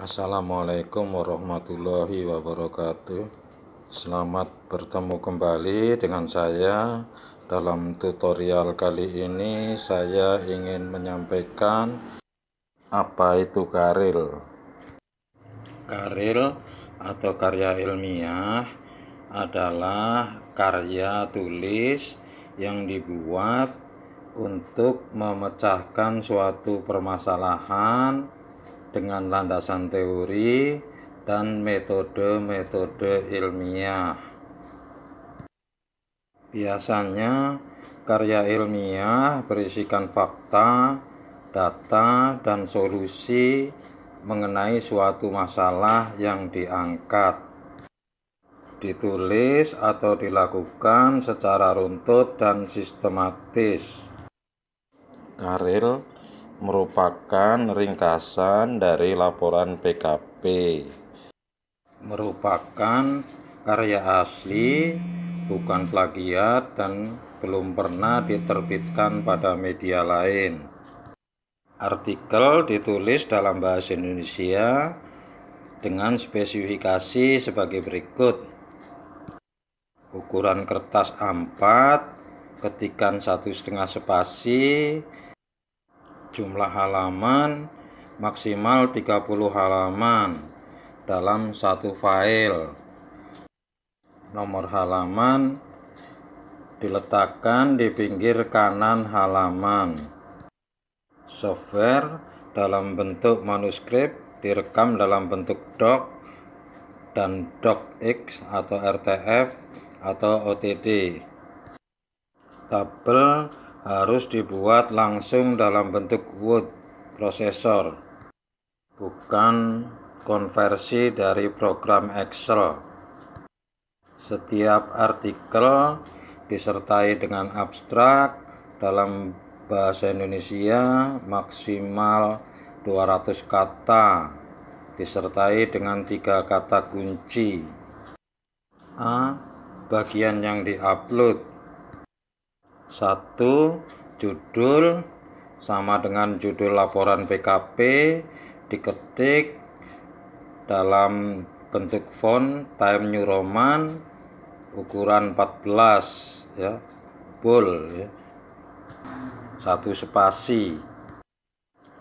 Assalamualaikum warahmatullahi wabarakatuh Selamat bertemu kembali dengan saya Dalam tutorial kali ini saya ingin menyampaikan Apa itu karil Karil atau karya ilmiah adalah karya tulis yang dibuat untuk memecahkan suatu permasalahan dengan landasan teori dan metode-metode ilmiah. Biasanya, karya ilmiah berisikan fakta, data, dan solusi mengenai suatu masalah yang diangkat ditulis atau dilakukan secara runtut dan sistematis. Karel merupakan ringkasan dari laporan PKP merupakan karya asli bukan plagiat dan belum pernah diterbitkan pada media lain. Artikel ditulis dalam bahasa Indonesia dengan spesifikasi sebagai berikut. Ukuran kertas A4, ketikan satu setengah spasi, jumlah halaman maksimal 30 halaman dalam satu file. Nomor halaman diletakkan di pinggir kanan halaman. Software dalam bentuk manuskrip direkam dalam bentuk doc dan docx atau RTF atau OTD. Tabel harus dibuat langsung dalam bentuk wood prosesor, bukan konversi dari program Excel. Setiap artikel disertai dengan abstrak dalam bahasa Indonesia maksimal 200 kata disertai dengan tiga kata kunci A. Bagian yang diupload satu judul sama dengan judul laporan PKP diketik dalam bentuk font Time New Roman ukuran 14 ya bold ya. satu spasi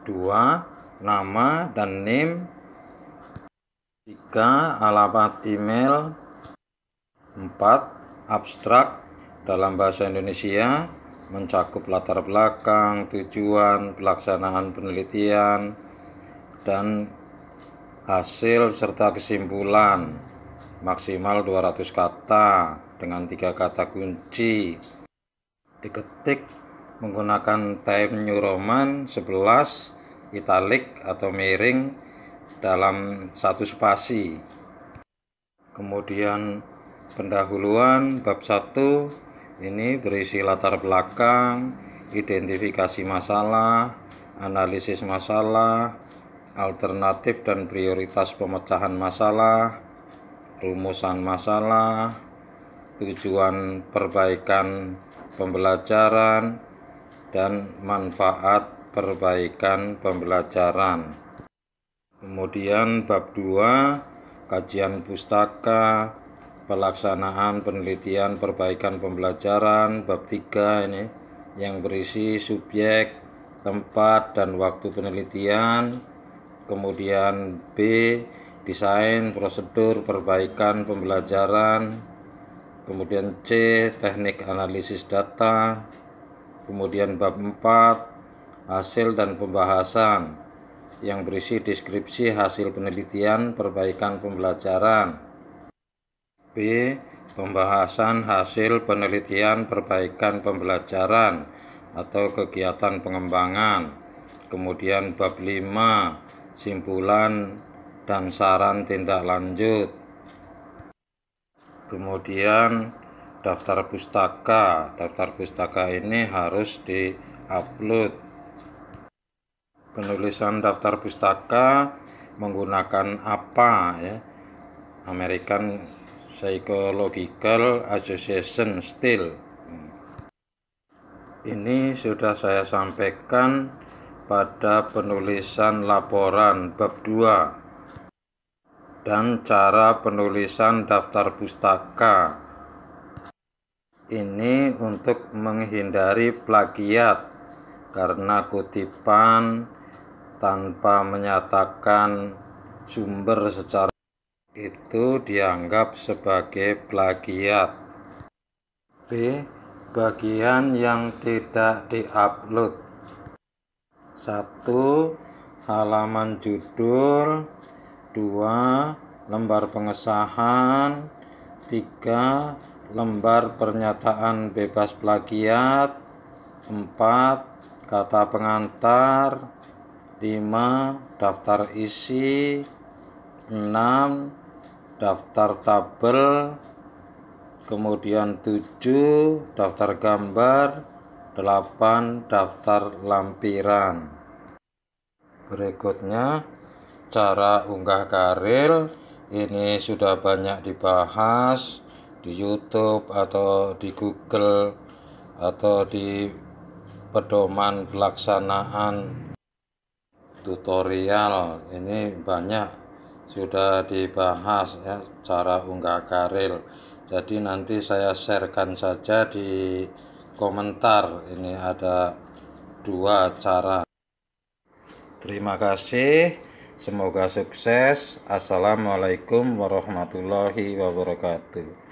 dua nama dan name tiga alamat email empat abstrak dalam bahasa Indonesia mencakup latar belakang, tujuan, pelaksanaan penelitian, dan hasil serta kesimpulan maksimal 200 kata dengan tiga kata kunci diketik menggunakan Time New Roman 11 italik atau miring dalam satu spasi. Kemudian pendahuluan bab 1 ini berisi latar belakang, identifikasi masalah, analisis masalah, alternatif dan prioritas pemecahan masalah, rumusan masalah, tujuan perbaikan pembelajaran, dan manfaat perbaikan pembelajaran. Kemudian bab 2 kajian pustaka, pelaksanaan penelitian perbaikan pembelajaran bab 3 ini yang berisi subjek, tempat dan waktu penelitian, kemudian B desain prosedur perbaikan pembelajaran, kemudian C teknik analisis data, kemudian bab 4 hasil dan pembahasan yang berisi deskripsi hasil penelitian perbaikan pembelajaran Pembahasan hasil penelitian perbaikan pembelajaran atau kegiatan pengembangan. Kemudian bab 5, simpulan dan saran tindak lanjut. Kemudian daftar pustaka. Daftar pustaka ini harus di-upload. Penulisan daftar pustaka menggunakan apa ya? American Psychological Association Steel. Ini sudah saya sampaikan pada penulisan laporan bab 2 dan cara penulisan daftar pustaka. Ini untuk menghindari plagiat karena kutipan tanpa menyatakan sumber secara itu dianggap sebagai plagiat. B. Bagian yang tidak diupload. 1. Halaman judul 2. Lembar pengesahan 3. Lembar pernyataan bebas plagiat 4. Kata pengantar 5. Daftar isi 6 daftar tabel kemudian 7 daftar gambar 8 daftar lampiran berikutnya cara unggah karir ini sudah banyak dibahas di YouTube atau di Google atau di pedoman pelaksanaan tutorial ini banyak sudah dibahas ya cara unggah karel jadi nanti saya sharekan saja di komentar ini ada dua cara terima kasih semoga sukses assalamualaikum warahmatullahi wabarakatuh